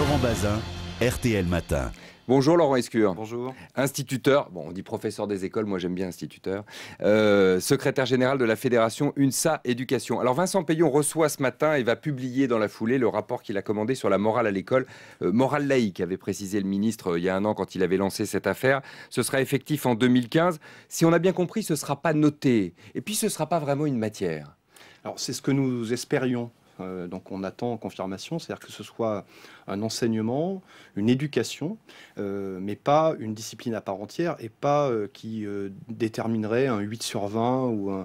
Laurent Bazin, RTL Matin. Bonjour Laurent Escure. Bonjour. Instituteur, bon on dit professeur des écoles, moi j'aime bien instituteur. Euh, secrétaire général de la fédération UNSA Éducation. Alors Vincent Payon reçoit ce matin et va publier dans la foulée le rapport qu'il a commandé sur la morale à l'école, euh, morale laïque, avait précisé le ministre euh, il y a un an quand il avait lancé cette affaire. Ce sera effectif en 2015. Si on a bien compris, ce ne sera pas noté. Et puis ce ne sera pas vraiment une matière. Alors c'est ce que nous espérions euh, donc on attend confirmation, c'est-à-dire que ce soit un enseignement, une éducation, euh, mais pas une discipline à part entière et pas euh, qui déterminerait un 8 sur 20 ou un,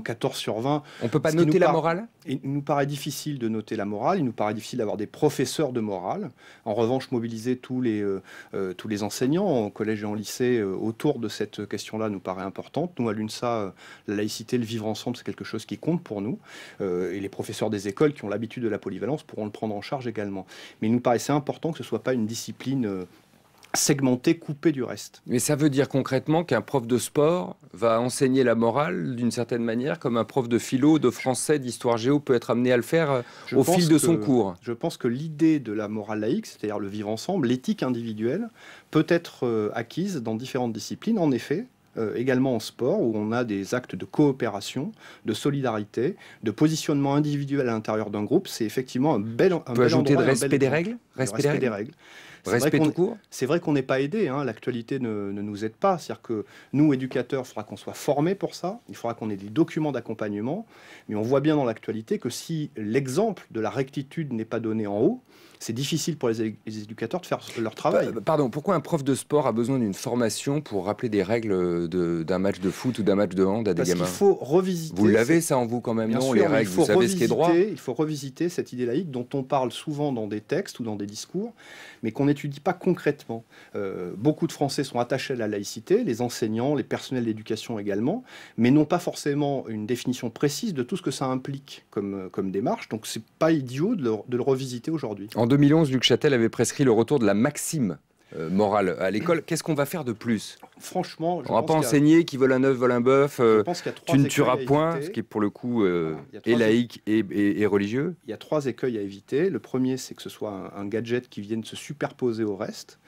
14 sur 20. On ne peut pas noter la morale Il nous paraît difficile de noter la morale, il nous paraît difficile d'avoir des professeurs de morale. En revanche, mobiliser tous les, tous les enseignants en collège et en lycée autour de cette question-là nous paraît importante. Nous, à l'UNSA, la laïcité, le vivre ensemble, c'est quelque chose qui compte pour nous. et les professeurs des écoles qui ont l'habitude de la polyvalence pourront le prendre en charge également. Mais il nous paraissait important que ce ne soit pas une discipline euh, segmentée, coupée du reste. Mais ça veut dire concrètement qu'un prof de sport va enseigner la morale d'une certaine manière, comme un prof de philo, de français, d'histoire géo peut être amené à le faire au fil de son cours. Je pense que l'idée de la morale laïque, c'est-à-dire le vivre ensemble, l'éthique individuelle, peut être euh, acquise dans différentes disciplines. En effet, euh, également en sport, où on a des actes de coopération, de solidarité, de positionnement individuel à l'intérieur d'un groupe. C'est effectivement un bel, un ajouter de respect Respect des règles. Respect C'est vrai qu'on n'est pas aidé, hein. l'actualité ne, nous aide pas. C'est-à-dire que nous, éducateurs, il faudra qu'on soit formés pour ça, il faudra qu'on ait des documents d'accompagnement, mais on voit bien dans l'actualité que si l'exemple de la rectitude n'est pas donné en haut, c'est difficile pour les, éducateurs de faire leur travail. Pardon, pourquoi un prof de sport a besoin d'une formation pour rappeler des règles d'un match de foot ou d'un match de hand à des gamins il faut revisiter. Vous l'avez ça en vous quand même, non Les règles, vous savez ce droit. Il faut revisiter cette idée laïque dont on parle souvent dans des textes ou dans des discours, mais qu'on n'étudie pas concrètement. Euh, beaucoup de Français sont attachés à la laïcité, les enseignants, les personnels d'éducation également, mais n'ont pas forcément une définition précise de tout ce que ça implique comme, euh, démarche. Donc c'est pas idiot de le, revisiter aujourd'hui. En 2011, Luc Châtel avait prescrit le retour de la maxime euh, morale à l'école. Qu'est-ce qu'on va faire de plus franchement, on va pas enseigner qui vole un œuf, vole un bœuf. Euh, tu ne tueras point, ce qui est pour le coup euh, laïque et, religieux. Il y a trois écueils à éviter. Le premier, c'est que ce soit un, gadget qui vienne se superposer au reste.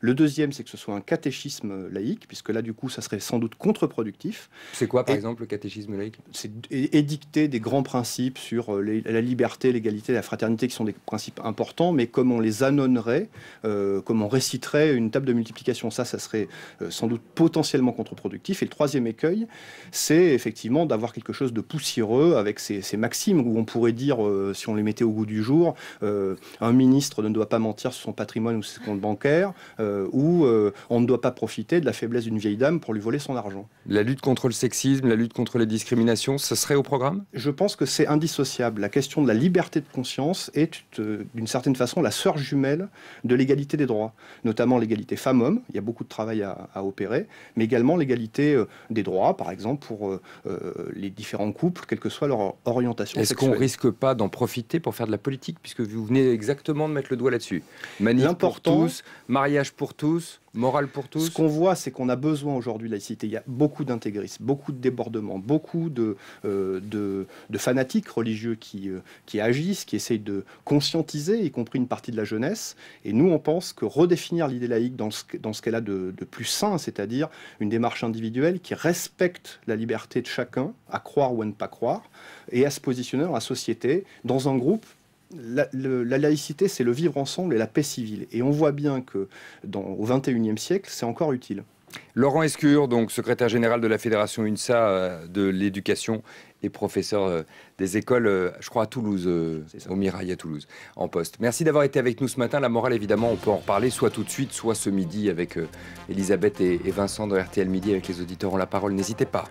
Le deuxième, c'est que ce soit un catéchisme laïque, puisque là, du coup, ça serait sans doute contre-productif. C'est quoi, par exemple, le catéchisme laïque C'est édicter des grands principes sur euh, la liberté, l'égalité, la fraternité, qui sont des principes importants, mais comme on les annonnerait, comme on réciterait une table de multiplication, ça, ça serait sans doute potentiellement contre-productif. Et le troisième écueil, c'est effectivement d'avoir quelque chose de poussiéreux avec ces, maximes où on pourrait dire, euh, si on les mettait au goût du jour, euh, un ministre ne doit pas mentir sur son patrimoine ou ses comptes bancaires, euh, ou on ne doit pas profiter de la faiblesse d'une vieille dame pour lui voler son argent. La lutte contre le sexisme, la lutte contre les discriminations, ce serait au programme Je pense que c'est indissociable. La question de la liberté de conscience est d'une certaine façon la sœur jumelle de l'égalité des droits, notamment l'égalité femmes-hommes. Il y a beaucoup de travail à opérer mais également l'égalité euh, des droits, par exemple, pour euh, euh, les différents couples, quelle que soit leur orientation. Est-ce qu'on risque pas d'en profiter pour faire de la politique, puisque vous venez exactement de mettre le doigt là-dessus Manif pour tous, mariage pour tous. Morale pour tous. Ce qu'on voit, c'est qu'on a besoin aujourd'hui de laïcité. Il y a beaucoup d'intégristes, beaucoup de débordements, beaucoup de, euh, de, fanatiques religieux qui, euh, qui agissent, qui essayent de conscientiser, y compris une partie de la jeunesse. Et nous, on pense que redéfinir l'idée laïque dans ce, qu'elle a de, de plus sain, c'est-à-dire une démarche individuelle qui respecte la liberté de chacun à croire ou à ne pas croire, et à se positionner dans la société, dans un groupe la, laïcité, c'est le vivre ensemble et la paix civile. Et on voit bien que dans, au XXIe siècle, c'est encore utile. Laurent Escure, donc secrétaire général de la Fédération UNSA euh, de l'éducation et professeur euh, des écoles, euh, je crois, à Toulouse, au Mirail à Toulouse, en poste. Merci d'avoir été avec nous ce matin. La morale, évidemment, on peut en reparler soit tout de suite, soit ce midi avec Elisabeth et Vincent de RTL Midi avec les auditeurs en la parole. N'hésitez pas.